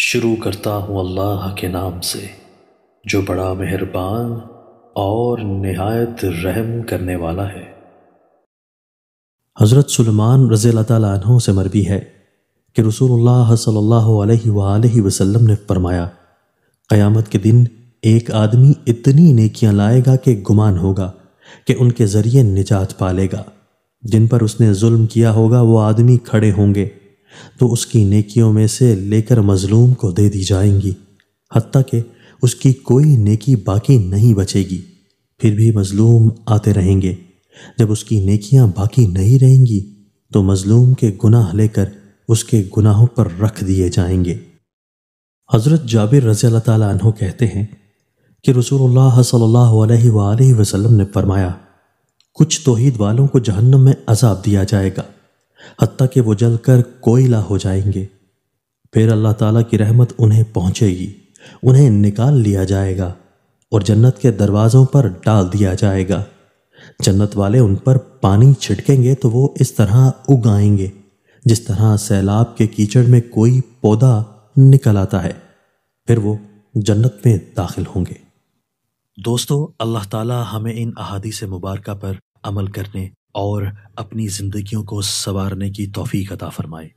शुरू करता हूँ अल्लाह के नाम से जो बड़ा मेहरबान और नहायत रहम करने वाला है हज़रत सलमान रज़ी तु से मरबी है कि रसूलुल्लाह सल्ला अलैहि वसल्लम ने फरमाया क़यामत के दिन एक आदमी इतनी नेकियां लाएगा कि गुमान होगा कि उनके ज़रिए निजात पालेगा जिन पर उसने जुल्म किया होगा वो आदमी खड़े होंगे तो उसकी नेकियों में से लेकर मजलूम को दे दी जाएंगी हती कि उसकी कोई नेकी बाकी नहीं बचेगी फिर भी मजलूम आते रहेंगे जब उसकी नेकियां बाकी नहीं रहेंगी तो मजलूम के गुनाह लेकर उसके गुनाहों पर रख दिए जाएंगे हज़रत जाबिर रज़ी अल्लाह कहते हैं कि रसूलुल्लाह सल्लल्लाहु अलैहि वसल्लम ने फरमाया कुछ तोहीद वालों को जहन्नम में अजाब दिया जाएगा हती कि वो जलकर कोयला हो जाएंगे फिर अल्लाह ताला की रहमत उन्हें पहुंचेगी उन्हें निकाल लिया जाएगा और जन्नत के दरवाज़ों पर डाल दिया जाएगा जन्नत वाले उन पर पानी छिड़केंगे तो वो इस तरह उगाएंगे जिस तरह सैलाब के कीचड़ में कोई पौधा निकल आता है फिर वो जन्नत में दाखिल होंगे दोस्तों अल्लाह ताला हमें इन अहादी से मुबारक पर अमल करने और अपनी ज़िंदगियों को संवारने की तोफ़ी अता फ़रमाए